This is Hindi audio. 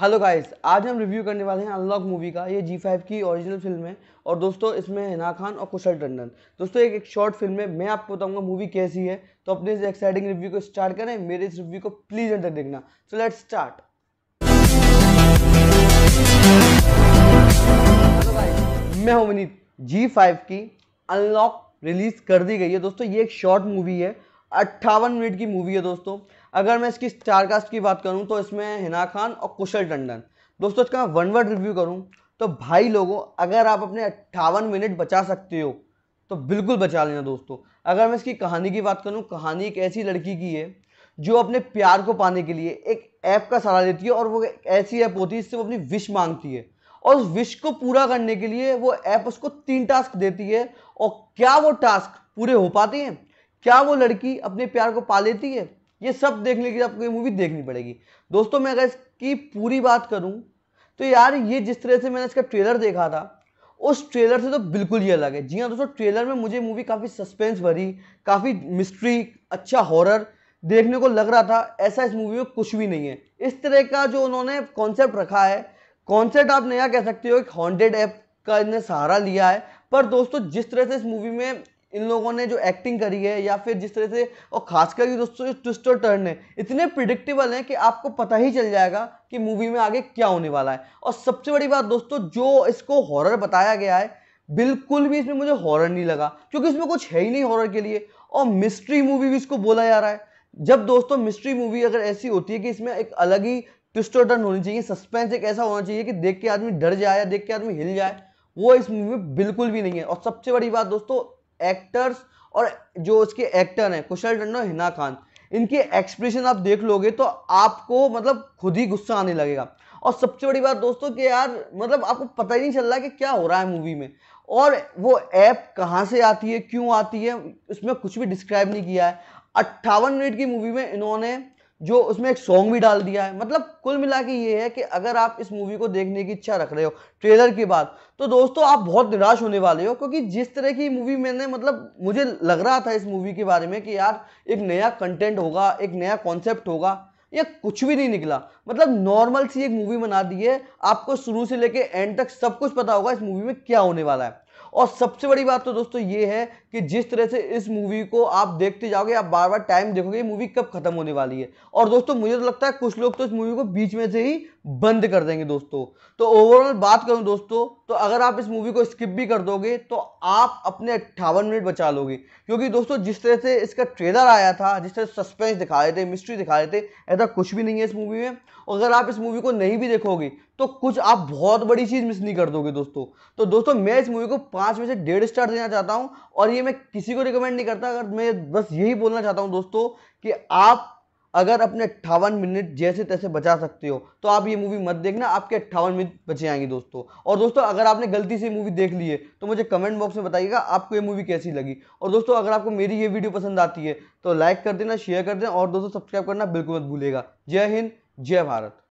हेलो गाइस आज हम रिव्यू करने वाले हैं अनलॉक मूवी का ये जी फाइव की ओरिजिनल फिल्म है और दोस्तों इसमें हिना खान और कुशल टंडन दोस्तों एक एक शॉर्ट फिल्म है मैं आपको बताऊंगा मूवी कैसी है तो अपने इस एक्साइटिंग रिव्यू को स्टार्ट करें मेरे इस रिव्यू को प्लीज़ अंदर देखना सो लेट स्टार्ट मैं हूं विनीत जी फाइव की अनलॉक रिलीज कर दी गई है दोस्तों ये एक शॉर्ट मूवी है अट्ठावन मिनट की मूवी है दोस्तों अगर मैं इसकी स्टार कास्ट की बात करूँ तो इसमें हिना खान और कुशल टंडन दोस्तों इसका वन वर्ड रिव्यू करूँ तो भाई लोगों अगर आप अपने अट्ठावन मिनट बचा सकते हो तो बिल्कुल बचा लेना दोस्तों अगर मैं इसकी कहानी की बात करूँ कहानी एक ऐसी लड़की की है जो अपने प्यार को पाने के लिए एक ऐप का सहारा लेती है और वो ऐसी ऐप होती है जिससे वो अपनी विश मांगती है और उस विश को पूरा करने के लिए वो ऐप उसको तीन टास्क देती है और क्या वो टास्क पूरे हो पाते हैं क्या वो लड़की अपने प्यार को पा लेती है ये सब देखने के लिए आपको ये मूवी देखनी पड़ेगी दोस्तों मैं अगर इसकी पूरी बात करूँ तो यार ये जिस तरह से मैंने इसका ट्रेलर देखा था उस ट्रेलर से तो बिल्कुल ही अलग है जी हाँ दोस्तों ट्रेलर में मुझे मूवी काफ़ी सस्पेंस भरी काफ़ी मिस्ट्री अच्छा हॉरर देखने को लग रहा था ऐसा इस मूवी में कुछ भी नहीं है इस तरह का जो उन्होंने कॉन्सेप्ट रखा है कॉन्सेप्ट आप नया कह सकते हो एक हॉन्टेड ऐप का इन्हें सहारा लिया है पर दोस्तों जिस तरह से इस मूवी में इन लोगों ने जो एक्टिंग करी है या फिर जिस तरह से और खासकर ये दोस्तों ट्विस्ट और टर्न है इतने प्रिडिक्टेबल हैं कि आपको पता ही चल जाएगा कि मूवी में आगे क्या होने वाला है और सबसे बड़ी बात दोस्तों जो इसको हॉरर बताया गया है बिल्कुल भी इसमें मुझे हॉरर नहीं लगा क्योंकि इसमें कुछ है ही नहीं हॉरर के लिए और मिस्ट्री मूवी भी इसको बोला जा रहा है जब दोस्तों मिस्ट्री मूवी अगर ऐसी होती है कि इसमें एक अलग ही ट्विस्ट और टर्न होनी चाहिए सस्पेंस एक ऐसा होना चाहिए कि देख के आदमी डर जाए देख के आदमी हिल जाए वो इस मूवी में बिल्कुल भी नहीं है और सबसे बड़ी बात दोस्तों एक्टर्स और जो उसके एक्टर हैं कुशल टंडन और हिना खान इनके एक्सप्रेशन आप देख लोगे तो आपको मतलब खुद ही गुस्सा आने लगेगा और सबसे बड़ी बात दोस्तों कि यार मतलब आपको पता ही नहीं चल रहा कि क्या हो रहा है मूवी में और वो ऐप कहाँ से आती है क्यों आती है उसमें कुछ भी डिस्क्राइब नहीं किया है अट्ठावन मिनट की मूवी में इन्होंने जो उसमें एक सॉन्ग भी डाल दिया है मतलब कुल मिला के ये है कि अगर आप इस मूवी को देखने की इच्छा रख रहे हो ट्रेलर के बाद तो दोस्तों आप बहुत निराश होने वाले हो क्योंकि जिस तरह की मूवी मैंने मतलब मुझे लग रहा था इस मूवी के बारे में कि यार एक नया कंटेंट होगा एक नया कॉन्सेप्ट होगा या कुछ भी नहीं निकला मतलब नॉर्मल सी एक मूवी बना दी है आपको शुरू से लेके एंड तक सब कुछ पता होगा इस मूवी में क्या होने वाला है और सबसे बड़ी बात तो दोस्तों ये है कि जिस तरह से इस मूवी को आप देखते जाओगे आप बार बार टाइम देखोगे मूवी कब खत्म होने वाली है और दोस्तों मुझे तो लगता है कुछ लोग तो इस मूवी को बीच में से ही बंद कर देंगे दोस्तों तो ओवरऑल बात करूं दोस्तों तो अगर आप इस मूवी को स्किप भी कर दोगे तो आप अपने अट्ठावन मिनट बचा लोगे क्योंकि दोस्तों जिस तरह से इसका ट्रेलर आया था जिस तरह सस्पेंस दिखा रहे थे मिस्ट्री दिखा रहे थे ऐसा कुछ भी नहीं है इस मूवी में और अगर आप इस मूवी को नहीं भी देखोगे तो कुछ आप बहुत बड़ी चीज़ मिस नहीं कर दोगे दोस्तों तो दोस्तों मैं इस मूवी को पाँच में से डेढ़ स्टार देना चाहता हूँ और ये मैं किसी को रिकमेंड नहीं करता अगर मैं बस यही बोलना चाहता हूँ दोस्तों कि आप अगर अपने अट्ठावन मिनट जैसे तैसे बचा सकते हो तो आप ये मूवी मत देखना आपके अट्ठावन मिनट बचे आएंगे दोस्तों और दोस्तों अगर आपने गलती से मूवी देख ली है तो मुझे कमेंट बॉक्स में बताइएगा आपको ये मूवी कैसी लगी और दोस्तों अगर आपको मेरी ये वीडियो पसंद आती है तो लाइक कर देना शेयर कर देना और दोस्तों सब्सक्राइब करना बिल्कुल मत भूलेगा जय हिंद जय भारत